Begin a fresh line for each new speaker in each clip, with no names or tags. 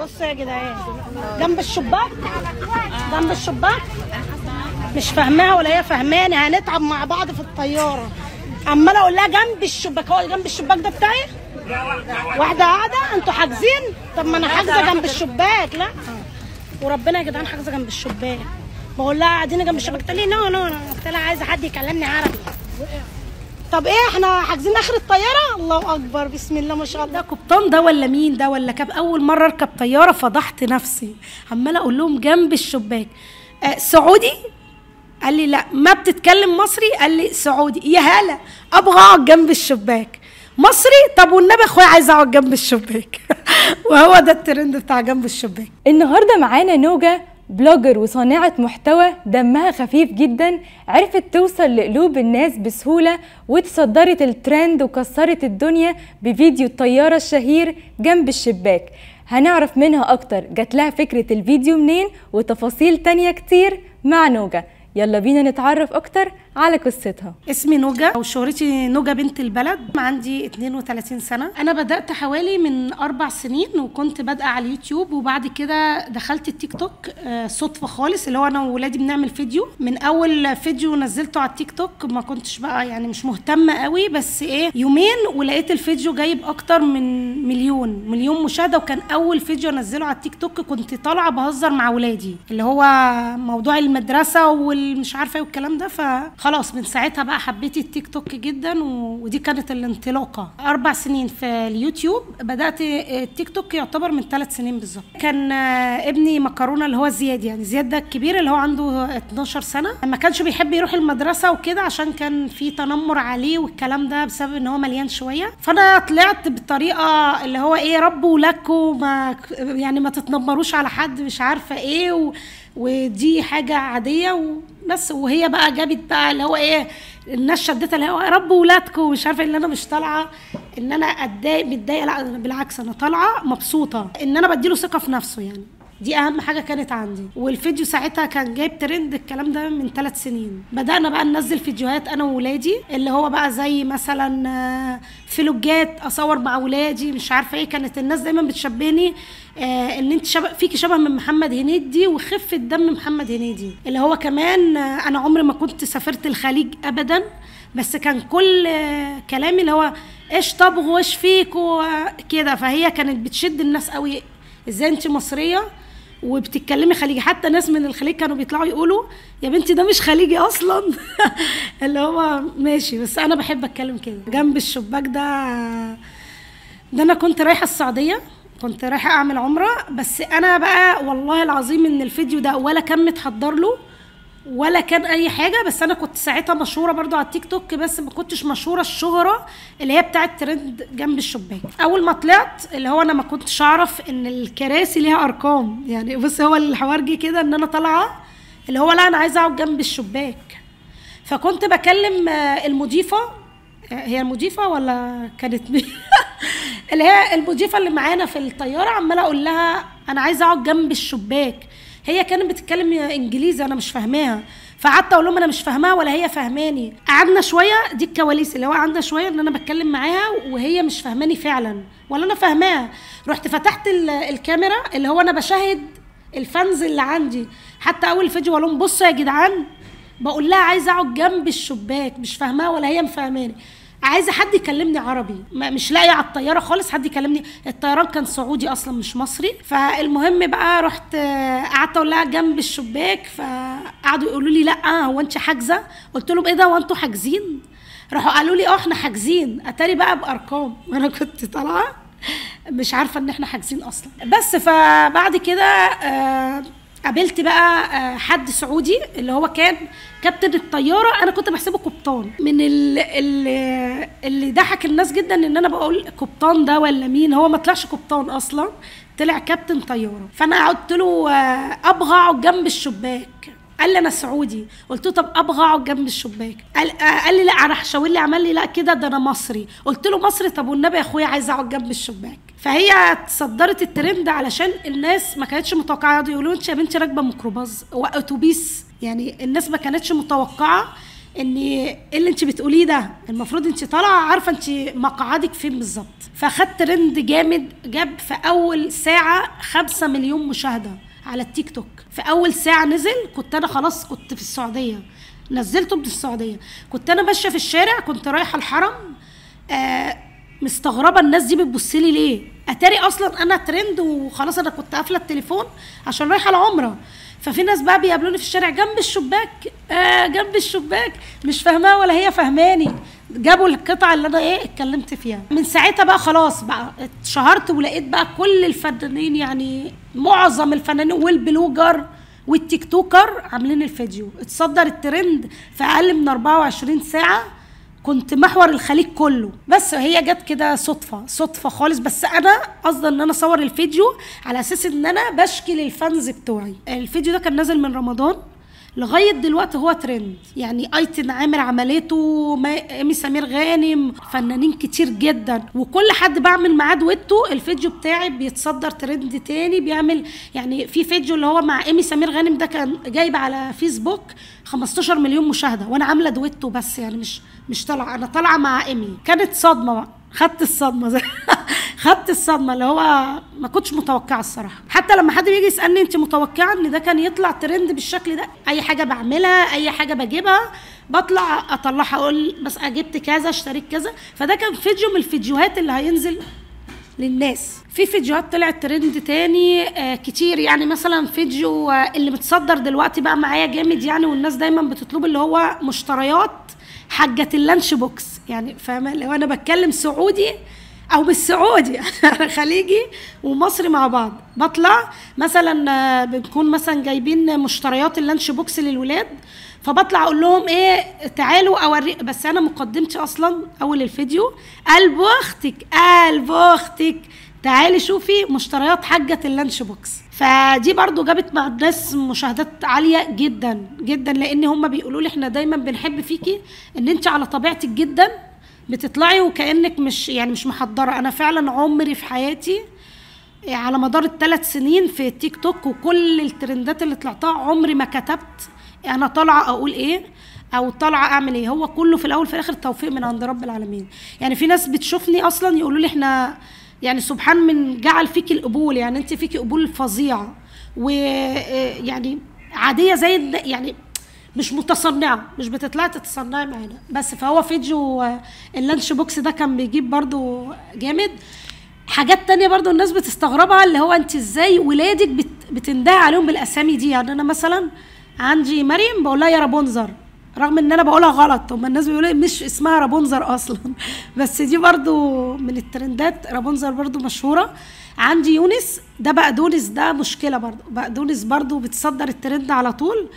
بص يا جدعان جنب الشباك جنب الشباك مش فاهماها ولا هي فاهماني هنتعب مع بعض في الطياره عمال اقول لها جنب الشباك هو جنب الشباك ده بتاعي واحده قاعده انتوا حاجزين طب ما انا حاجزه جنب الشباك لا وربنا يا جدعان حاجزه جنب الشباك بقول لها قاعدين جنب الشباك تقول لي نو نو نو قلت لها عايزه حد يكلمني عربي طب ايه احنا حاجزين اخر الطياره الله اكبر بسم الله ما شاء الله ده قبطان ده ولا مين ده ولا كاب اول مره اركب طياره فضحت نفسي عماله اقول لهم جنب الشباك آه سعودي قال لي لا ما بتتكلم مصري قال لي سعودي يا هلا ابغى اقعد جنب الشباك مصري طب والنبي اخويا عايز اقعد جنب الشباك وهو ده الترند بتاع جنب الشباك النهارده معانا نوجه بلوجر وصانعة محتوى دمها خفيف جدا عرفت توصل لقلوب الناس بسهولة وتصدرت الترند وكسرت الدنيا بفيديو الطيارة الشهير جنب الشباك هنعرف منها أكتر جات لها فكرة الفيديو منين وتفاصيل تانية كتير مع نوجة يلا بينا نتعرف أكتر على قصتها اسمي نوجا وشهرتي نوجا بنت البلد عندي 32 سنة انا بدأت حوالي من اربع سنين وكنت بادئة على اليوتيوب وبعد كده دخلت التيك توك آه، صدفة خالص اللي هو انا وولادي بنعمل فيديو من اول فيديو نزلته على التيك توك ما كنتش بقى يعني مش مهتمة قوي بس ايه يومين ولقيت الفيديو جايب اكتر من مليون مليون مشاهدة وكان اول فيديو انزله على التيك توك كنت طالعة بهزر مع ولادي اللي هو موضوع المدرسة والمش عارفة ايه والكلام ده ف خلاص من ساعتها بقى حبيت التيك توك جدا ودي كانت الانطلاقه اربع سنين في اليوتيوب بدات التيك توك يعتبر من ثلاث سنين بالظبط كان ابني مكرونه اللي هو زياد يعني زياد ده الكبير اللي هو عنده 12 سنه ما كانش بيحب يروح المدرسه وكده عشان كان في تنمر عليه والكلام ده بسبب ان هو مليان شويه فانا طلعت بطريقه اللي هو ايه ربوا لكم يعني ما تتنمروش على حد مش عارفه ايه و ودي حاجه عاديه وبس وهي بقى جابت بقى اللي هو ايه الناس شدتها اللي هو يا رب ولادكم ومش عارفه ان إيه انا مش طالعه ان انا اتضايق متضايقه لا بالعكس انا طالعه مبسوطه ان انا بديله ثقه في نفسه يعني دي اهم حاجه كانت عندي والفيديو ساعتها كان جايب ترند الكلام ده من ثلاث سنين بدانا بقى ننزل فيديوهات انا وولادي اللي هو بقى زي مثلا آه، فلوجات اصور مع ولادي مش عارفه ايه كانت الناس دايما بتشبهني آه، ان انت شبه فيكي شبه من محمد هنيدي وخفه دم محمد هنيدي اللي هو كمان آه، انا عمري ما كنت سافرت الخليج ابدا بس كان كل كلامي اللي هو ايش طبغوا وايش فيك وكده فهي كانت بتشد الناس قوي ازاي انت مصريه وبتتكلمي خليجي حتى ناس من الخليج كانوا بيطلعوا يقولوا يا بنتي ده مش خليجي اصلا اللي هو ماشي بس انا بحب اتكلم كده جنب الشباك ده ده انا كنت رايحه السعوديه كنت رايحه اعمل عمره بس انا بقى والله العظيم ان الفيديو ده ولا كان متحضر له ولا كان اي حاجه بس انا كنت ساعتها مشهوره برضو على التيك توك بس ما كنتش مشهوره الشهره اللي هي بتاعه ترند جنب الشباك اول ما طلعت اللي هو انا ما كنتش اعرف ان الكراسي ليها ارقام يعني بص هو الحوار جه كده ان انا طالعه اللي هو لا انا عايزه اقعد جنب الشباك فكنت بكلم آه، المضيفه آه، هي المضيفه ولا كانت مين اللي هي المضيفه اللي معانا في الطياره عماله اقول لها انا عايزه اقعد جنب الشباك هي كانت بتتكلم انجليزي انا مش فاهماها فقعدت اقول لهم انا مش فاهماها ولا هي فاهماني قعدنا شويه دي الكواليس اللي هو قعدنا شويه ان انا بتكلم معاها وهي مش فاهماني فعلا ولا انا فاهماها رحت فتحت الكاميرا اللي هو انا بشاهد الفانز اللي عندي حتى اول فيديو اقول لهم بصوا يا جدعان بقول لها عايزه اقعد جنب الشباك مش فاهماها ولا هي مفهماني عايزه حد يكلمني عربي مش لاقيه على الطياره خالص حد يكلمني الطيران كان سعودي اصلا مش مصري فالمهم بقى رحت قعدت اقول لها جنب الشباك فقعدوا يقولوا لي لا هو انت حاجزه قلت لهم ايه ده هو انتوا حاجزين راحوا قالوا لي اه احنا حاجزين اتاري بقى بارقام وانا كنت طالعه مش عارفه ان احنا حاجزين اصلا بس فبعد كده آه قابلت بقى آه، حد سعودي اللي هو كان كابتن الطياره انا كنت بحسبه قبطان من اللي, اللي ضحك الناس جدا ان انا بقول قبطان ده ولا مين هو ما طلعش قبطان اصلا طلع كابتن طياره فانا قعدت له آه، ابغى اقعد جنب الشباك قال لي انا سعودي قلت له طب ابغى اقعد جنب الشباك قال, آه، قال لي لا راح شاور لي عمل لي لا كده ده انا مصري قلت له مصري طب والنبي يا اخويا عايز اقعد جنب الشباك فهي تصدرت الترند علشان الناس ما كانتش متوقعه يقعدوا يقولوا انت يا بنتي راكبه ميكروباص واتوبيس يعني الناس ما كانتش متوقعه ان ايه اللي انت بتقوليه ده المفروض انت طالعه عارفه انت مقعدك فين بالظبط فاخدت ترند جامد جاب في اول ساعه 5 مليون مشاهده على التيك توك في اول ساعه نزل كنت انا خلاص كنت في السعوديه نزلته من السعوديه كنت انا ماشيه في الشارع كنت رايحه الحرم آه مستغربه الناس دي بتبص لي ليه اتاري اصلا انا ترند وخلاص انا كنت قافله التليفون عشان رايحه العمره ففي ناس بقى بيقابلوني في الشارع جنب الشباك آه جنب الشباك مش فاهماه ولا هي فاهماني جابوا القطعه اللي انا ايه اتكلمت فيها من ساعتها بقى خلاص بقى اتشهرت ولقيت بقى كل الفنانين يعني معظم الفنانين والبلوجر والتيك توكر عاملين الفيديو اتصدر الترند في اقل من 24 ساعه كنت محور الخليج كله بس هي جت كده صدفه صدفه خالص بس انا قصدي ان انا اصور الفيديو على اساس ان انا بشكي للفانز بتوعي الفيديو ده كان نازل من رمضان لغايه دلوقتي هو ترند يعني ايتن عامر عملته امي سمير غانم فنانين كتير جدا وكل حد بعمل معاه دويتو الفيديو بتاعي بيتصدر ترند تاني بيعمل يعني في فيديو اللي هو مع امي سمير غانم ده كان جايب على فيسبوك 15 مليون مشاهده وانا عامله دويتو بس يعني مش مش طالعه انا طالعه مع امي كانت صدمه بقى خدت الصدمه خدت الصدمه اللي هو ما كنتش متوقعه الصراحه حتى لما حد بيجي يسالني انت متوقعه ان ده كان يطلع ترند بالشكل ده اي حاجه بعملها اي حاجه بجيبها بطلع اطلعها اقول بس جبت كذا اشتريت كذا فده كان فيديو من الفيديوهات اللي هينزل للناس في فيديوهات طلعت ترند تاني آه كتير يعني مثلا فيديو آه اللي متصدر دلوقتي بقى معايا جامد يعني والناس دايما بتطلب اللي هو مشتريات حاجه اللانش بوكس يعني فاهمه لو انا بتكلم سعودي او بالسعودي انا خليجي ومصري مع بعض بطلع مثلا آه، بنكون مثلا جايبين مشتريات اللانش بوكس للولاد فبطلع اقول لهم ايه تعالوا اوري بس انا مقدمتي اصلا اول الفيديو قلب اختك قلب اختك تعالي شوفي مشتريات حاجة اللانش بوكس فدي برضو جابت مع الناس مشاهدات عالية جدا جدا لان هم بيقولوا لي احنا دايما بنحب فيكي ان انت على طبيعتك جدا بتطلعي وكانك مش يعني مش محضره انا فعلا عمري في حياتي إيه، على مدار الثلاث سنين في تيك توك وكل الترندات اللي طلعتها عمري ما كتبت انا طالعه اقول ايه او طالعه اعمل ايه هو كله في الاول في الاخر توفيق من عند رب العالمين يعني في ناس بتشوفني اصلا يقولوا لي احنا يعني سبحان من جعل فيكي القبول يعني انت فيكي قبول فظيعه إيه، ويعني عاديه زي يعني مش متصنعه مش بتطلعي تتصنعي معانا بس فهو فيديو آه، اللانش بوكس ده كان بيجيب برضو جامد حاجات تانية برضو الناس بتستغربها اللي هو انت ازاي ولادك بتنده بتندعي عليهم بالاسامي دي يعني انا مثلا عندي مريم بقول لها يا رابونزر رغم ان انا بقولها غلط هما الناس بيقولوا مش اسمها رابونزر اصلا بس دي برضو من الترندات رابونزر برضو مشهوره عندي يونس ده بقدونس ده مشكله برضو بقدونس برضو بتصدر الترند على طول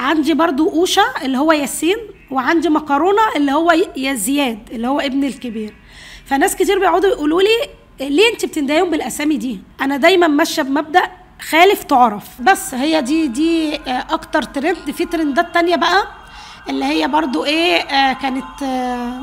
عندي برضو أوشا اللي هو ياسين وعندي مكرونة اللي هو زياد اللي هو ابن الكبير فناس كتير بيقعدوا يقولوا لي ليه انت بتندايهم بالاسامي دي انا دايما ماشيه بمبدا خالف تعرف بس هي دي دي اكتر ترند في ترندات تانية بقى اللي هي برضو ايه آه، كانت آه،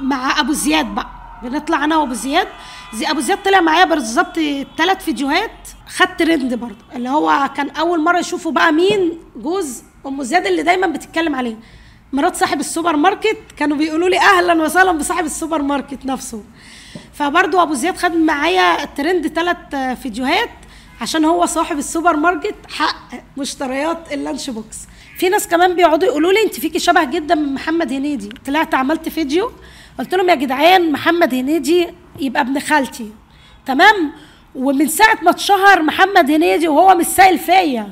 مع ابو زياد بقى بنطلع انا وابو زياد زي ابو زياد طلع معايا بالظبط ثلاث فيديوهات خد ترند برضه اللي هو كان اول مره يشوفه بقى مين جوز ام زياد اللي دايما بتتكلم عليه مرات صاحب السوبر ماركت كانوا بيقولوا لي اهلا وسهلا بصاحب السوبر ماركت نفسه فبرضه ابو زياد خد معايا الترند ثلاث فيديوهات عشان هو صاحب السوبر ماركت حق مشتريات اللانش بوكس في ناس كمان بيقعدوا يقولوا لي انت فيكي شبه جدا من محمد هنيدي طلعت عملت فيديو قلت لهم يا جدعان محمد هنيدي يبقى ابن خالتي تمام ومن ساعه ما اتشهر محمد هنيدي وهو مش سائل فيا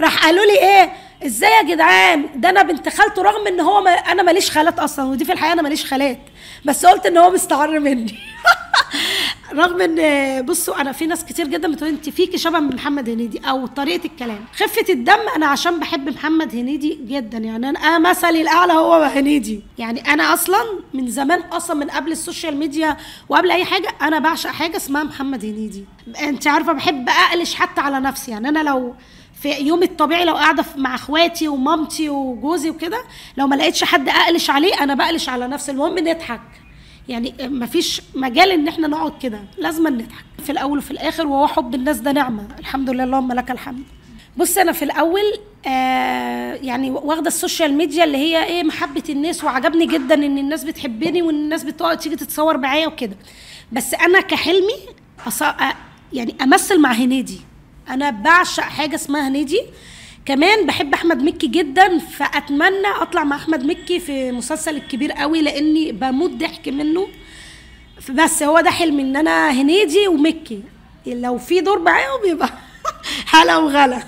راح قالوا لي ايه ازاي يا جدعان ده انا بنت خالته رغم ان هو ما انا ماليش خالات اصلا ودي في الحقيقه انا ماليش خالات بس قلت ان هو مستعر مني رغم ان بصوا انا في ناس كتير جدا بتقول انت فيكي شبه من محمد هنيدي او طريقه الكلام خفه الدم انا عشان بحب محمد هنيدي جدا يعني انا آه، مثلي الاعلى هو هنيدي يعني انا اصلا من زمان اصلا من قبل السوشيال ميديا وقبل اي حاجه انا بعشق حاجه اسمها محمد هنيدي انت عارفه بحب اقلش حتى على نفسي يعني انا لو في يومي الطبيعي لو قاعده مع اخواتي ومامتي وجوزي وكده لو ما لقيتش حد اقلش عليه انا بقلش على نفسي المهم نضحك يعني مفيش مجال ان احنا نقعد كده لازم نضحك في الاول وفي الاخر وهو حب الناس ده نعمه الحمد لله اللهم لك الحمد بص انا في الاول آه يعني واخده السوشيال ميديا اللي هي ايه محبه الناس وعجبني جدا ان الناس بتحبني وان الناس بتقعد تيجي تتصور معايا وكده بس انا كحلمي أص... يعني امثل مع هنيدي انا بعشق حاجه اسمها هنيدي كمان بحب احمد مكي جدا فاتمنى اطلع مع احمد مكي في مسلسل الكبير قوي لاني بموت ضحك منه بس هو ده حلمي ان انا هنيدي ومكي لو في دور معاهم بيبقى حلا وغلا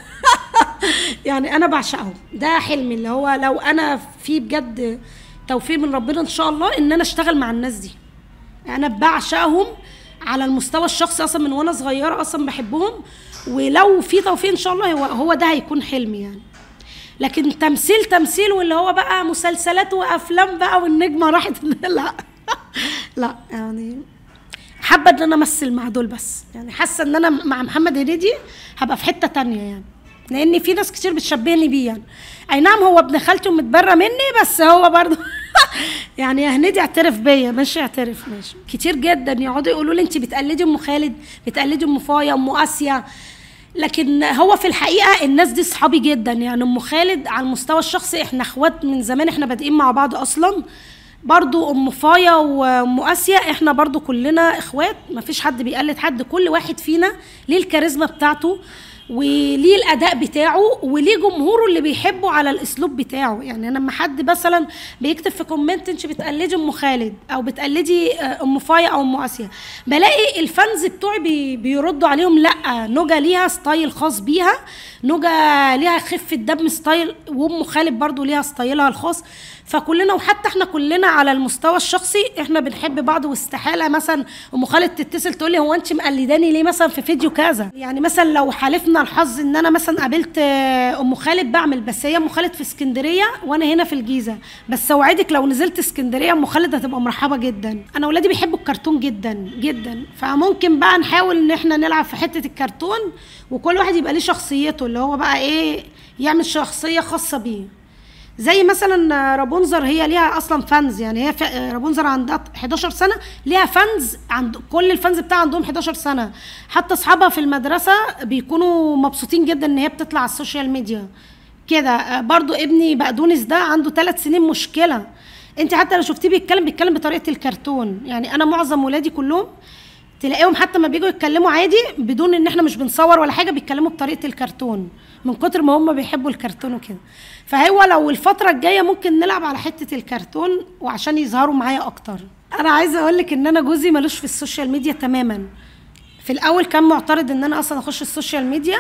يعني انا بعشقهم ده حلمي اللي هو لو انا في بجد توفيق من ربنا ان شاء الله ان انا اشتغل مع الناس دي انا بعشقهم على المستوى الشخصي اصلا من وانا صغيره اصلا بحبهم ولو في توفيق ان شاء الله هو هو ده هيكون حلمي يعني لكن تمثيل تمثيل واللي هو بقى مسلسلات وافلام بقى والنجمه راحت لا لا يعني حابه ان انا امثل مع دول بس يعني حاسه ان انا مع محمد هنيدي هبقى في حته تانية يعني لان في ناس كتير بتشبهني بيه يعني اي نعم هو ابن خالته متبرى مني بس هو برضه يعني يا هنيدي اعترف بيا ماشي اعترف ماشي كتير جدا يقعدوا يقولوا لي انت بتقلدي ام خالد بتقلدي ام فايا ام اسيا لكن هو في الحقيقه الناس دي صحابي جدا يعني ام خالد على المستوى الشخصي احنا اخوات من زمان احنا بادئين مع بعض اصلا برضو ام فايا وام اسيا احنا برضو كلنا اخوات مفيش حد بيقلد حد كل واحد فينا ليه الكاريزما بتاعته وليه الاداء بتاعه وليه جمهوره اللي بيحبه على الاسلوب بتاعه يعني لما حد مثلا بيكتب في كومنت انت بتقلدي ام خالد او بتقلدي آه، ام فايا او ام اسيا بلاقي الفانز بتوعي بي بيردوا عليهم لا نوجا ليها ستايل خاص بيها نوجا ليها خفه دم ستايل وام خالد برضو ليها ستايلها الخاص فكلنا وحتى احنا كلنا على المستوى الشخصي احنا بنحب بعض واستحاله مثلا ام خالد تتصل تقول لي هو انت مقلداني ليه مثلا في فيديو كذا يعني مثلا لو حالفنا الحظ ان انا مثلا قابلت ام خالد بعمل بس هي ام خالد في اسكندريه وانا هنا في الجيزه بس اوعدك لو نزلت اسكندريه ام خالد هتبقى مرحبه جدا انا ولادي بيحبوا الكرتون جدا جدا فممكن بقى نحاول ان احنا نلعب في حته الكرتون وكل واحد يبقى ليه شخصيته اللي هو بقى ايه يعمل شخصيه خاصه بيه زي مثلا رابونزر هي ليها اصلا فانز يعني هي رابونزر عندها 11 سنه ليها فانز عند كل الفانز بتاعها عندهم 11 سنه حتى اصحابها في المدرسه بيكونوا مبسوطين جدا ان هي بتطلع على السوشيال ميديا كده برضو ابني بقدونس ده عنده ثلاث سنين مشكله انت حتى لو شفتيه بيتكلم بيتكلم بطريقه الكرتون يعني انا معظم ولادي كلهم تلاقيهم حتى ما بييجوا يتكلموا عادي بدون ان احنا مش بنصور ولا حاجه بيتكلموا بطريقه الكرتون من كتر ما هم بيحبوا الكرتون وكده فهو لو الفتره الجايه ممكن نلعب على حته الكرتون وعشان يظهروا معايا اكتر انا عايزه اقول لك ان انا جوزي ملوش في السوشيال ميديا تماما في الاول كان معترض ان انا اصلا اخش السوشيال ميديا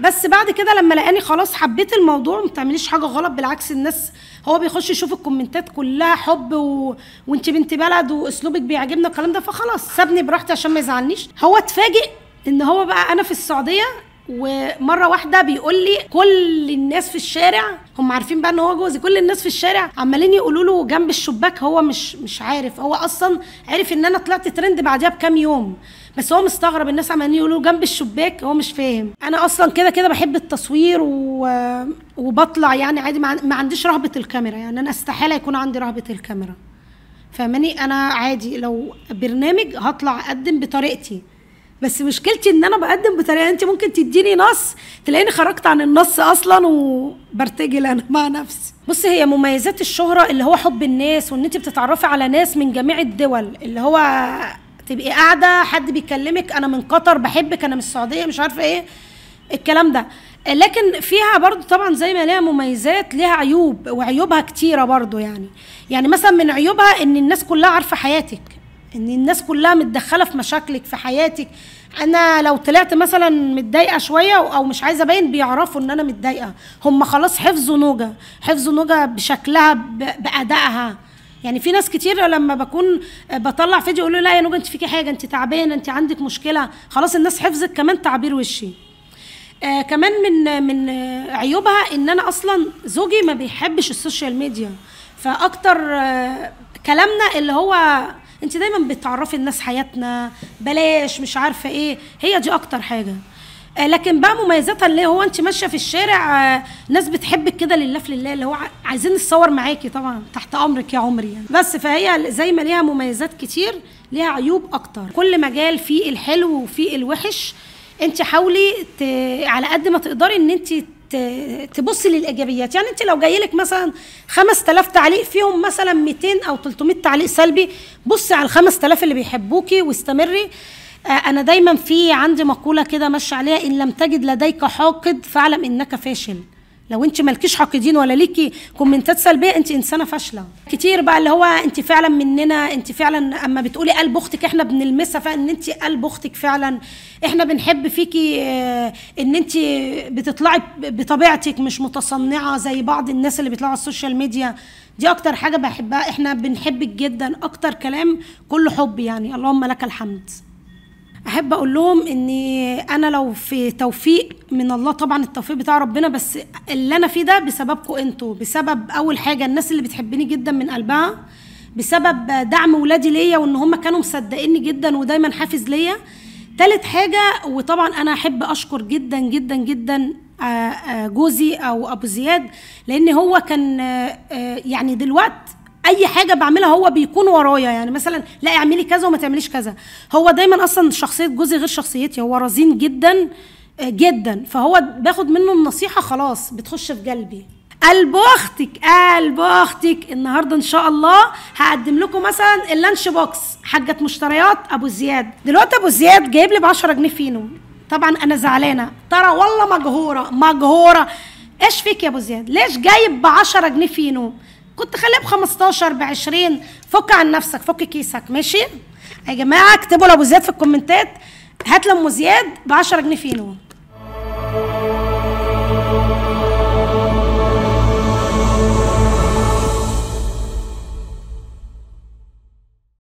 بس بعد كده لما لقاني خلاص حبيت الموضوع ما حاجه غلط بالعكس الناس هو بيخش يشوف الكومنتات كلها حب و... وانت بنت بلد واسلوبك بيعجبنا الكلام ده فخلاص سابني براحتي عشان ما يزعلنيش هو اتفاجئ ان هو بقى انا في السعوديه ومره واحده بيقول لي كل الناس في الشارع هم عارفين بقى ان هو جوزي كل الناس في الشارع عمالين يقولوا له جنب الشباك هو مش مش عارف هو اصلا عرف ان انا طلعت ترند بعدها بكام يوم بس هو مستغرب الناس عمالين يقولوا جنب الشباك هو مش فاهم انا اصلا كده كده بحب التصوير و... وبطلع يعني عادي ما عنديش رهبه الكاميرا يعني انا استحاله يكون عندي رهبه الكاميرا فماني انا عادي لو برنامج هطلع اقدم بطريقتي بس مشكلتي ان انا بقدم بطريقه انت ممكن تديني نص تلاقيني خرجت عن النص اصلا وبرتجل انا مع نفسي بصي هي مميزات الشهره اللي هو حب الناس وان انت بتتعرفي على ناس من جميع الدول اللي هو تبقي قاعده حد بيكلمك انا من قطر بحبك انا من السعوديه مش عارفه ايه الكلام ده لكن فيها برضو طبعا زي ما ليها مميزات ليها عيوب وعيوبها كتيرة برضو يعني يعني مثلا من عيوبها ان الناس كلها عارفة حياتك ان الناس كلها متدخله في مشاكلك في حياتك انا لو طلعت مثلا متضايقه شويه او مش عايزه ابين بيعرفوا ان انا متضايقه هم خلاص حفظوا نوجه حفظوا نوجه بشكلها بادائها يعني في ناس كتير لما بكون بطلع فيديو يقولوا لا يا نوجه انت فيكي حاجه انت تعبانه انت عندك مشكله خلاص الناس حفظت كمان تعبير وشي آه كمان من من عيوبها ان انا اصلا زوجي ما بيحبش السوشيال ميديا فاكتر آه كلامنا اللي هو انت دايما بتعرفي الناس حياتنا بلاش مش عارفه ايه هي دي اكتر حاجه آه، لكن بقى مميزاتها اللي هو انت ماشيه في الشارع آه، ناس بتحبك كده لله في لله اللي هو عايزين نتصور معاكي طبعا تحت امرك يا عمري يعني. بس فهي زي ما ليها مميزات كتير ليها عيوب اكتر كل مجال فيه الحلو وفيه الوحش انت حاولي على قد ما تقدري ان انت تبص للايجابيات يعني انت لو جاي لك مثلا 5000 تعليق فيهم مثلا 200 او 300 تعليق سلبي بصي على ال 5000 اللي بيحبوكي واستمري آه، انا دايما في عندي مقوله كده ماشي عليها ان لم تجد لديك حاقد فاعلم انك فاشل لو انت مالكيش حق دين ولا ليكي كومنتات سلبيه انت انسانه فاشله كتير بقى اللي هو انت فعلا مننا انت فعلا اما بتقولي قلب اختك احنا بنلمسها فان انت قلب اختك فعلا احنا بنحب فيكي آه، ان انت بتطلعي بطبيعتك مش متصنعه زي بعض الناس اللي بيطلعوا على السوشيال ميديا دي اكتر حاجه بحبها احنا بنحبك جدا اكتر كلام كله حب يعني اللهم لك الحمد احب اقول لهم ان انا لو في توفيق من الله طبعا التوفيق بتاع ربنا بس اللي انا فيه ده بسببكم انتوا بسبب اول حاجه الناس اللي بتحبني جدا من قلبها بسبب دعم ولادي ليا وان هم كانوا مصدقيني جدا ودايما حافز ليا تالت حاجه وطبعا انا احب اشكر جدا جدا جدا آه، آه، جوزي او ابو زياد لان هو كان آه، يعني دلوقتي اي حاجه بعملها هو بيكون ورايا يعني مثلا لا اعملي كذا وما تعمليش كذا هو دايما اصلا شخصيه جوزي غير شخصيتي هو رزين جدا آه، جدا فهو باخد منه النصيحه خلاص بتخش في قلبي قلب اختك قلب اختك النهارده ان شاء الله هقدم لكم مثلا اللانش بوكس حاجه مشتريات ابو زياد دلوقتي ابو زياد جايب لي ب 10 جنيه فينو طبعا انا زعلانه ترى والله مجهوره مجهوره ايش فيك يا ابو زياد ليش جايب ب 10 جنيه فينو كنت خليها ب 15 ب 20 فك عن نفسك فك كيسك ماشي يا جماعه اكتبوا لابو زياد في الكومنتات هات لام زياد ب 10 جنيه فينو